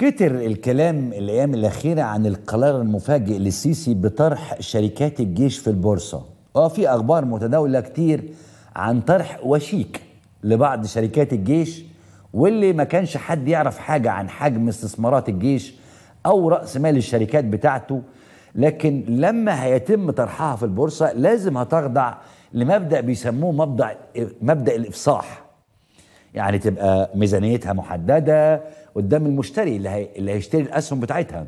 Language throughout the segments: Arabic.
كتر الكلام الايام الاخيره عن القرار المفاجئ للسيسي بطرح شركات الجيش في البورصه اه في اخبار متداوله كتير عن طرح وشيك لبعض شركات الجيش واللي ما كانش حد يعرف حاجه عن حجم استثمارات الجيش او راس مال الشركات بتاعته لكن لما هيتم طرحها في البورصه لازم هتخضع لمبدا بيسموه مبدا مبدا الافصاح يعني تبقى ميزانيتها محدده قدام المشتري اللي, هي... اللي هيشتري الاسهم بتاعتها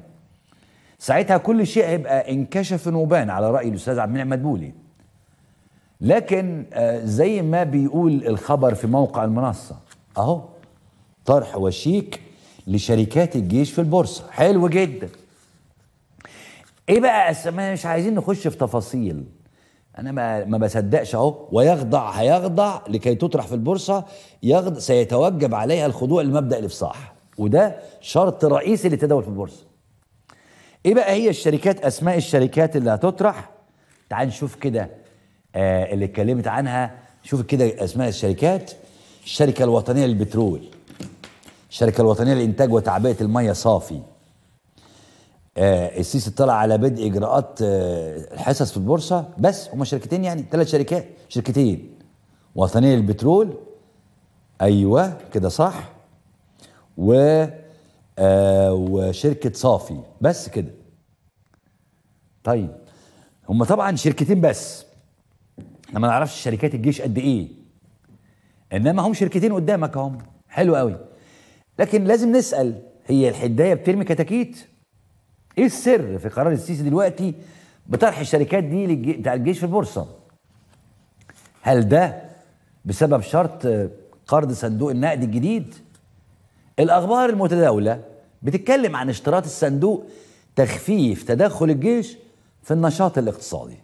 ساعتها كل شيء هيبقى انكشف وبان على راي الاستاذ عبد المنعم مدبولي لكن آه، زي ما بيقول الخبر في موقع المنصه اهو طرح وشيك لشركات الجيش في البورصه حلو جدا ايه بقى مش عايزين نخش في تفاصيل انا ما ما بصدقش اهو ويخضع هيخضع لكي تطرح في البورصه يخضع سيتوجب عليها الخضوع لمبدا الافصاح وده شرط رئيسي للتداول في البورصه ايه بقى هي الشركات اسماء الشركات اللي هتطرح تعال نشوف كده آه اللي اتكلمت عنها شوف كده اسماء الشركات الشركه الوطنيه للبترول الشركه الوطنيه للانتاج وتعبئه الميه صافي آه، السيسي طلع على بدء اجراءات آه، الحصص في البورصه بس هما شركتين يعني ثلاث شركات شركتين وطنيه للبترول ايوه كده صح و آه وشركه صافي بس كده طيب هما طبعا شركتين بس احنا ما نعرفش شركات الجيش قد ايه انما هم شركتين قدامك اهم حلو قوي لكن لازم نسال هي الحدايه بترمي كتاكيت ايه السر في قرار السيسي دلوقتي بطرح الشركات دي بتاع الجيش في البورصه هل ده بسبب شرط قرض صندوق النقد الجديد الاخبار المتداوله بتتكلم عن اشتراط الصندوق تخفيف تدخل الجيش في النشاط الاقتصادي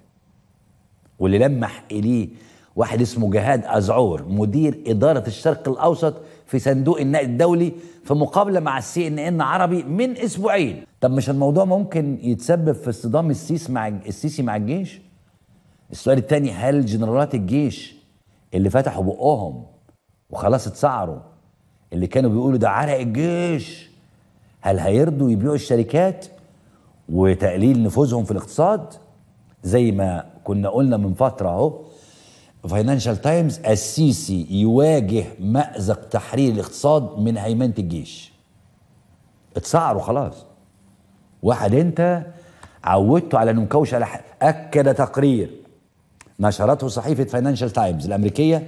واللي لمح اليه واحد اسمه جهاد ازعور مدير اداره الشرق الاوسط في صندوق النقد الدولي في مقابله مع السي ان ان عربي من اسبوعين طب مش الموضوع ممكن يتسبب في اصطدام السيس مع السيسي مع الجيش السؤال الثاني هل جنرالات الجيش اللي فتحوا بقهم وخلاص اتسعروا اللي كانوا بيقولوا ده عرق الجيش هل هيرضوا يبيعوا الشركات وتقليل نفوذهم في الاقتصاد زي ما كنا قلنا من فتره اهو فاينانشال تايمز السيسي يواجه مأزق تحرير الاقتصاد من هيمنة الجيش اتسعروا خلاص واحد انت عودته على نمكوش على حق. أكد تقرير نشرته صحيفة فاينانشال تايمز الأمريكية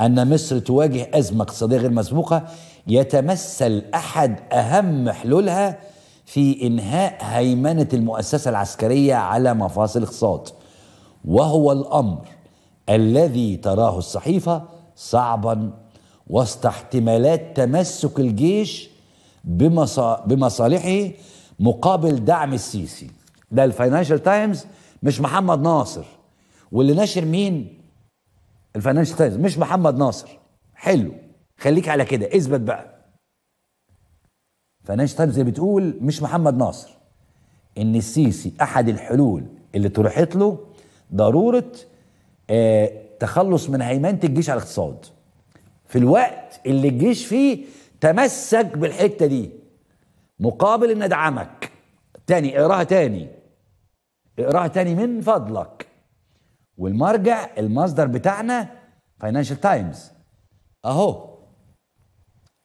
أن مصر تواجه أزمة اقتصادية غير مسبوقة يتمثل أحد أهم حلولها في إنهاء هيمنة المؤسسة العسكرية على مفاصل الاقتصاد وهو الأمر الذي تراه الصحيفة صعبا وسط احتمالات تمسك الجيش بمصالحه مقابل دعم السيسي ده الفاينانشال تايمز مش محمد ناصر واللي نشر مين الفاينانشال تايمز مش محمد ناصر حلو خليك على كده اثبت بقى فاينانشال تايمز بتقول مش محمد ناصر ان السيسي احد الحلول اللي طرحت له ضروره آه، تخلص من هيمنه الجيش على الاقتصاد في الوقت اللي الجيش فيه تمسك بالحته دي مقابل ان ادعمك تاني اقراها تاني اقراها تاني من فضلك والمرجع المصدر بتاعنا فاينانشال تايمز اهو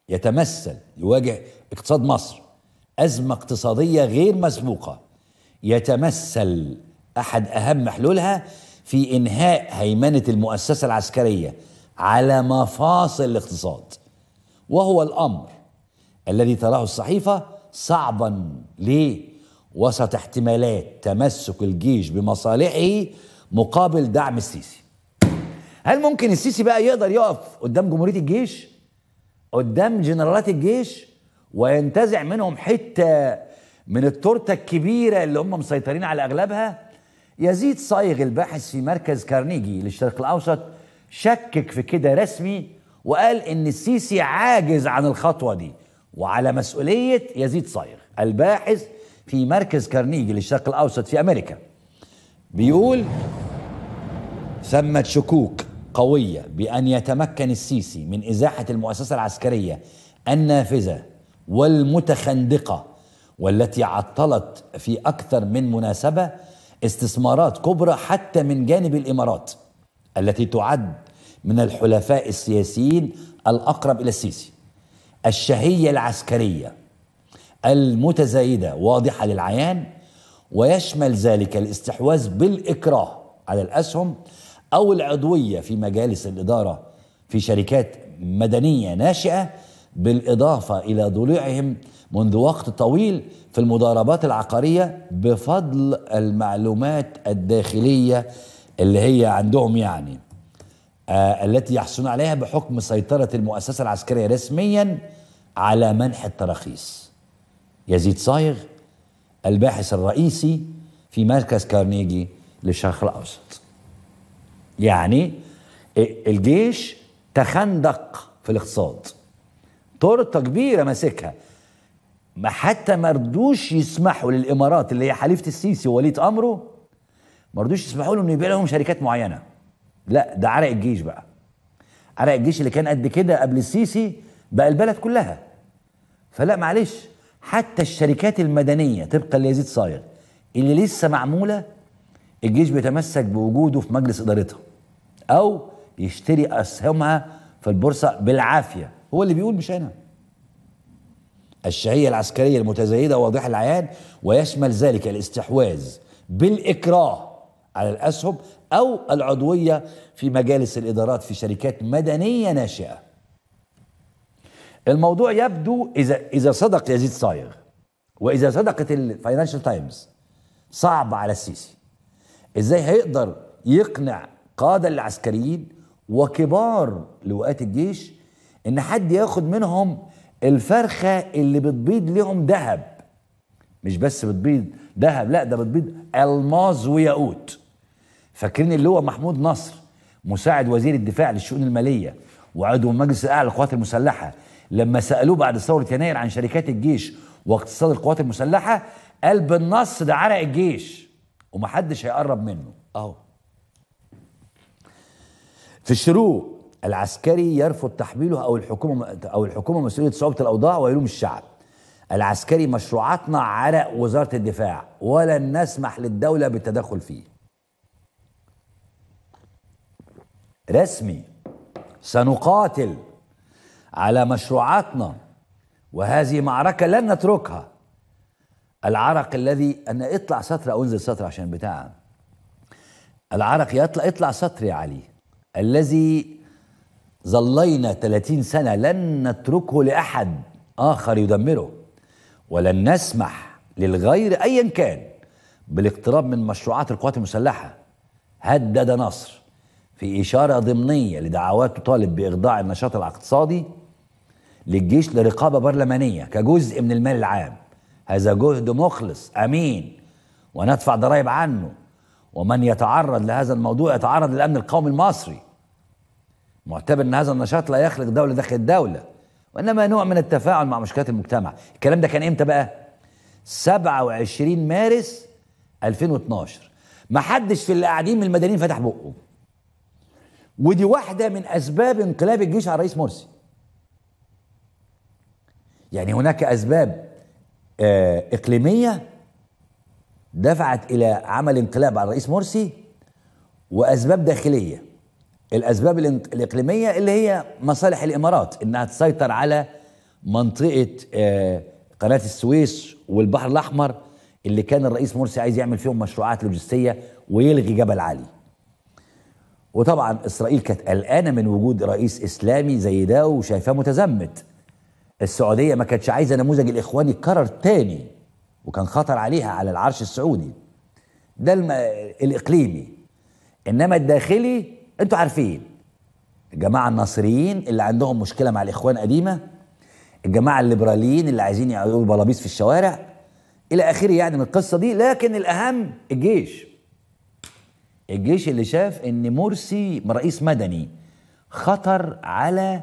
يتمثل يواجه اقتصاد مصر ازمه اقتصاديه غير مسبوقه يتمثل احد اهم حلولها في انهاء هيمنه المؤسسه العسكريه على مفاصل الاقتصاد وهو الامر الذي تراه الصحيفه صعبا ليه وسط احتمالات تمسك الجيش بمصالحه مقابل دعم السيسي هل ممكن السيسي بقى يقدر يقف قدام جمهوريه الجيش قدام جنرالات الجيش وينتزع منهم حته من التورته الكبيره اللي هم مسيطرين على اغلبها يزيد صايغ الباحث في مركز كارنيجي للشرق الأوسط شكك في كده رسمي وقال إن السيسي عاجز عن الخطوة دي وعلى مسؤولية يزيد صايغ الباحث في مركز كارنيجي للشرق الأوسط في أمريكا بيقول ثمة شكوك قوية بأن يتمكن السيسي من إزاحة المؤسسة العسكرية النافذة والمتخندقة والتي عطلت في أكثر من مناسبة استثمارات كبرى حتى من جانب الامارات التي تعد من الحلفاء السياسيين الاقرب الى السيسي الشهيه العسكريه المتزايده واضحه للعيان ويشمل ذلك الاستحواذ بالاكراه على الاسهم او العضويه في مجالس الاداره في شركات مدنيه ناشئه بالإضافة إلى ضلوعهم منذ وقت طويل في المضاربات العقارية بفضل المعلومات الداخلية اللي هي عندهم يعني آه التي يحصلون عليها بحكم سيطرة المؤسسة العسكرية رسميا على منح التراخيص يزيد صايغ الباحث الرئيسي في مركز كارنيجي للشرق الأوسط يعني الجيش تخندق في الاقتصاد تورته كبيره ماسكها ما حتى ما رضوش يسمحوا للامارات اللي هي حليفه السيسي ووليد امره ما رضوش يسمحوا لهم يبيع لهم شركات معينه لا ده عرق الجيش بقى عرق الجيش اللي كان قد كده قبل السيسي بقى البلد كلها فلا معلش حتى الشركات المدنيه طبقا ليزيد صايغ اللي لسه معموله الجيش بيتمسك بوجوده في مجلس ادارتها او يشتري اسهمها في البورصه بالعافيه هو اللي بيقول مش أنا الشهية العسكرية المتزايدة واضحه العيان ويشمل ذلك الاستحواذ بالإكراه على الأسهم أو العضوية في مجالس الإدارات في شركات مدنية ناشئة الموضوع يبدو إذا إذا صدق يزيد صايغ وإذا صدقت الفاينانشال تايمز صعب على السيسي إزاي هيقدر يقنع قادة العسكريين وكبار لواءات الجيش ان حد ياخد منهم الفرخه اللي بتبيض لهم ذهب مش بس بتبيض ذهب لا ده بتبيض الماظ وياقوت فاكرين اللي هو محمود نصر مساعد وزير الدفاع للشؤون الماليه وعضو المجلس الاعلى للقوات المسلحه لما سالوه بعد ثوره يناير عن شركات الجيش واقتصاد القوات المسلحه قال بالنص ده عرق الجيش ومحدش هيقرب منه اهو في الشروق العسكري يرفض تحميله او الحكومه او الحكومه مسؤوليه صعوبه الاوضاع ويلوم الشعب العسكري مشروعاتنا عرق وزاره الدفاع ولن نسمح للدوله بالتدخل فيه رسمي سنقاتل على مشروعاتنا وهذه معركه لن نتركها العرق الذي ان اطلع سطر او انزل سطر عشان بتاع العرق يطلع اطلع سطر يا علي الذي ظلينا 30 سنة لن نتركه لأحد آخر يدمره ولن نسمح للغير أيا كان بالاقتراب من مشروعات القوات المسلحة هدد نصر في إشارة ضمنية لدعوات تطالب بإخضاع النشاط الاقتصادي للجيش لرقابة برلمانية كجزء من المال العام هذا جهد مخلص أمين وندفع ضرائب عنه ومن يتعرض لهذا الموضوع يتعرض للأمن القومي المصري معتبر ان هذا النشاط لا يخلق دوله داخل دوله وانما نوع من التفاعل مع مشكلات المجتمع الكلام ده كان امتى بقى 27 مارس 2012 ما حدش في اللي قاعدين من المدنيين فتح بقه ودي واحده من اسباب انقلاب الجيش على الرئيس مرسي يعني هناك اسباب آه، اقليميه دفعت الى عمل انقلاب على الرئيس مرسي واسباب داخليه الأسباب الإقليمية اللي هي مصالح الإمارات إنها تسيطر على منطقة آه، قناة السويس والبحر الأحمر اللي كان الرئيس مرسي عايز يعمل فيهم مشروعات لوجستية ويلغي جبل علي وطبعا إسرائيل كانت قلقانة من وجود رئيس إسلامي زي ده وشايفاه متزمت السعودية ما كانتش عايزة نموذج الإخوان يتكرر تاني وكان خطر عليها على العرش السعودي ده الإقليمي إنما الداخلي انتوا عارفين الجماعه الناصريين اللي عندهم مشكله مع الاخوان قديمه الجماعه الليبراليين اللي عايزين يعملوا بلابيس في الشوارع الى اخره يعني من القصه دي لكن الاهم الجيش الجيش اللي شاف ان مرسي رئيس مدني خطر على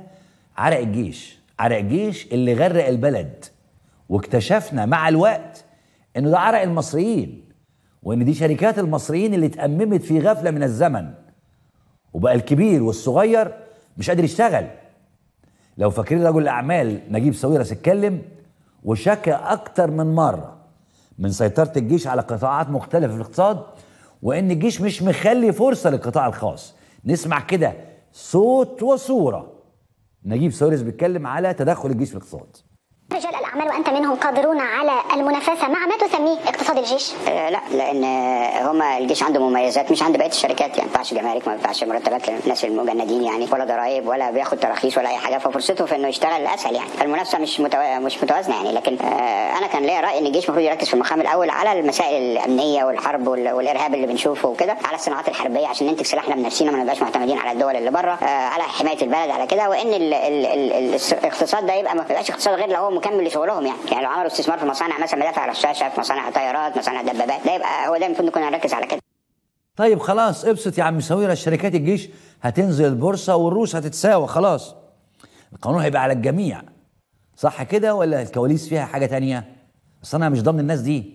عرق الجيش عرق الجيش اللي غرق البلد واكتشفنا مع الوقت انه ده عرق المصريين وان دي شركات المصريين اللي اتأممت في غفله من الزمن وبقى الكبير والصغير مش قادر يشتغل لو فاكرين رجل الاعمال نجيب ساويرس اتكلم وشكى اكتر من مره من سيطره الجيش على قطاعات مختلفه في الاقتصاد وان الجيش مش مخلي فرصه للقطاع الخاص نسمع كده صوت وصوره نجيب ساويرس بيتكلم على تدخل الجيش في الاقتصاد رجال اعمال وانت منهم قادرون على المنافسه مع ما تسميه اقتصاد الجيش؟ آه لا لان هما الجيش عنده مميزات مش عند بقيه الشركات يعني ما ينفعش جمارك ما ينفعش مرتبات للناس المجندين يعني ولا ضرائب ولا بياخد تراخيص ولا اي حاجه ففرصته في انه يشتغل اسهل يعني فالمنافسه مش متو... مش متوازنه يعني لكن آه انا كان ليا راي ان الجيش المفروض يركز في المقام الاول على المسائل الامنيه والحرب وال... والارهاب اللي بنشوفه وكده على الصناعات الحربيه عشان ننتج سلاحنا بنفسنا ما نبقاش معتمدين على الدول اللي بره آه على حمايه البلد على كده وان ال... ال... ال... الاقتصاد ده يبقى ما يبقاش اقتصاد غير لو هو مكمل لشغل كلهم يعني يعني لو عملوا استثمار في مصانع مثلا مدافع رشاشه في مصانع طيارات مصانع دبابات ده يبقى هو ده المفروض نكون هنركز على كده طيب خلاص ابسط يا عم سمير شركات الجيش هتنزل البورصه والروس هتتساوى خلاص القانون هيبقى على الجميع صح كده ولا الكواليس فيها حاجه تانية اصل انا مش ضامن الناس دي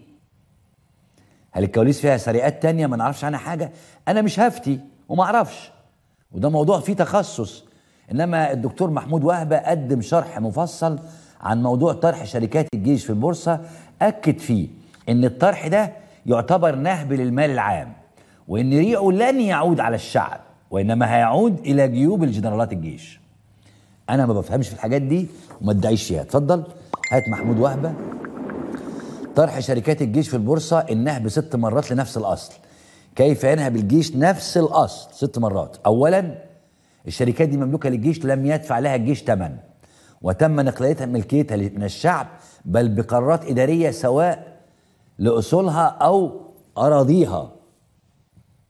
هل الكواليس فيها سرقات تانية ما نعرفش عنها حاجه انا مش هفتي وما اعرفش وده موضوع فيه تخصص انما الدكتور محمود وهبه قدم شرح مفصل عن موضوع طرح شركات الجيش في البورصة أكد فيه أن الطرح ده يعتبر نهب للمال العام وأن ريعه لن يعود على الشعب وإنما هيعود إلى جيوب الجنرالات الجيش أنا ما بفهمش في الحاجات دي وما ادعيش فيها اتفضل هات محمود وهبة طرح شركات الجيش في البورصة النهب ست مرات لنفس الأصل كيف ينهب الجيش نفس الأصل ست مرات أولا الشركات دي مملوكة للجيش لم يدفع لها الجيش ثمن وتم نقلتها ملكيتها من الشعب بل بقرارات إدارية سواء لأصولها أو أراضيها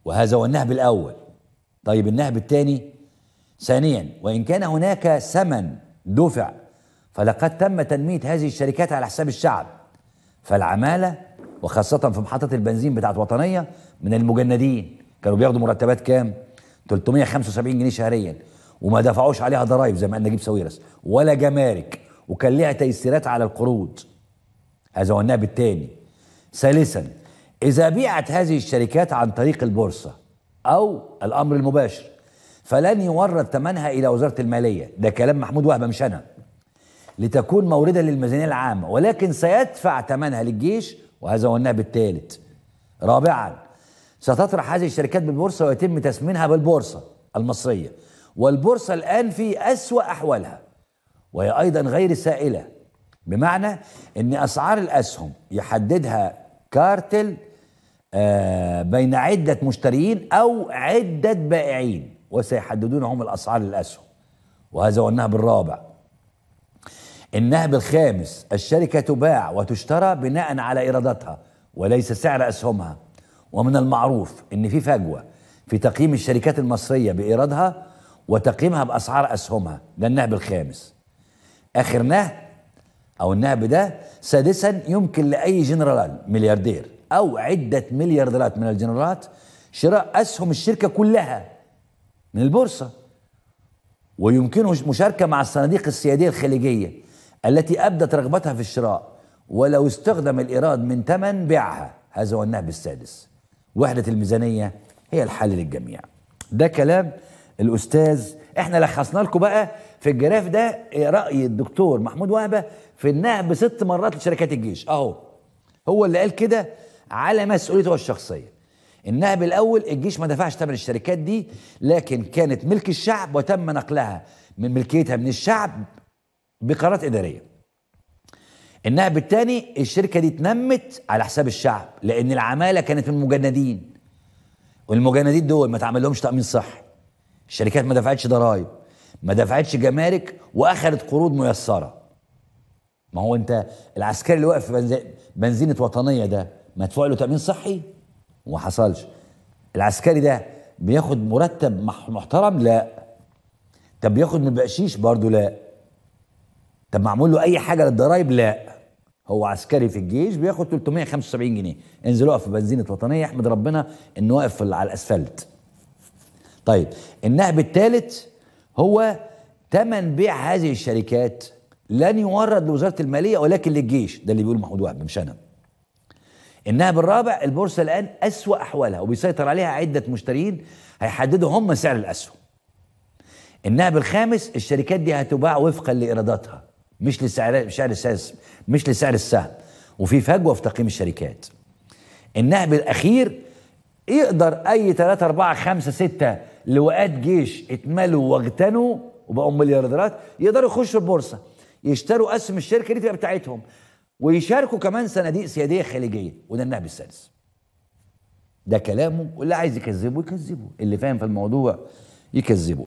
وهذا هو النهب الأول طيب النهب الثاني ثانيا وإن كان هناك ثمن دفع فلقد تم تنمية هذه الشركات على حساب الشعب فالعمالة وخاصة في محطة البنزين بتاعت وطنية من المجندين كانوا بياخدوا مرتبات كام 375 جنيه شهريا وما دفعوش عليها ضرائب زي ما قال نجيب ساويرس ولا جمارك وكان ليها تيسيرات على القروض هذا هو النائب الثاني ثالثا إذا بيعت هذه الشركات عن طريق البورصة أو الأمر المباشر فلن يورد ثمنها إلى وزارة المالية ده كلام محمود وهبة مش أنا لتكون موردة للميزانية العامة ولكن سيدفع ثمنها للجيش وهذا هو النائب الثالث رابعا ستطرح هذه الشركات بالبورصة ويتم تسمينها بالبورصة المصرية والبورصة الآن في أسوأ أحوالها وهي أيضا غير سائلة بمعنى أن أسعار الأسهم يحددها كارتل آه، بين عدة مشترين أو عدة بائعين وسيحددون هم الأسعار للأسهم وهذا النهب بالرابع إنها بالخامس الشركة تباع وتشترى بناء على إيراداتها وليس سعر أسهمها ومن المعروف إن في فجوة في تقييم الشركات المصرية بإيرادها وتقييمها بأسعار أسهمها ده النهب الخامس آخر نهب أو النهب ده سادسا يمكن لأي جنرال ملياردير أو عدة مليارديرات من الجنرالات شراء أسهم الشركة كلها من البورصة ويمكنه مشاركة مع الصناديق السيادية الخليجية التي أبدت رغبتها في الشراء ولو استخدم الإيراد من ثمن بيعها هذا هو النهب السادس وحدة الميزانية هي الحل للجميع ده كلام الاستاذ احنا لخصنا لكم بقى في الجراف ده راي الدكتور محمود وهبه في النهب ست مرات لشركات الجيش اهو هو اللي قال كده على مسؤوليته الشخصيه النهب الاول الجيش ما دفعش ثمن الشركات دي لكن كانت ملك الشعب وتم نقلها من ملكيتها من الشعب بقرارات اداريه النهب الثاني الشركه دي اتنمت على حساب الشعب لان العماله كانت من المجندين والمجندين دول ما تعمل لهمش تامين صحي الشركات ما دفعتش ضرائب ما دفعتش جمارك واخذت قروض ميسره ما هو انت العسكري اللي واقف في بنزينه وطنيه ده مدفوع له تامين صحي وما حصلش العسكري ده بياخد مرتب محترم لا طب بياخد من بقشيش برضه لا طب معمول له اي حاجه للضرايب لا هو عسكري في الجيش بياخد 375 جنيه انزل اقف في بنزينه وطنيه احمد ربنا انه واقف على الاسفلت طيب النهب الثالث هو تمن بيع هذه الشركات لن يورد لوزاره الماليه ولكن للجيش ده اللي بيقول محمود وهب مش انا النهب الرابع البورصه الان اسوا احوالها وبيسيطر عليها عده مشترين هيحددوا هم سعر الاسهم النهب الخامس الشركات دي هتباع وفقا لايراداتها مش لسعر سعر الساس مش لسعر السهم وفي فجوه في تقييم الشركات النهب الاخير يقدر اي 3 4 5 6 لواءات جيش اتملوا واغتنوا وبقوا مليارديرات يقدروا يخشوا البورصه يشتروا اسهم الشركه دي تبقى بتاعتهم ويشاركوا كمان صناديق سياديه خليجيه وده النهب السادس ده كلامه واللي عايز يكذبه يكذبه اللي فاهم في الموضوع يكذبه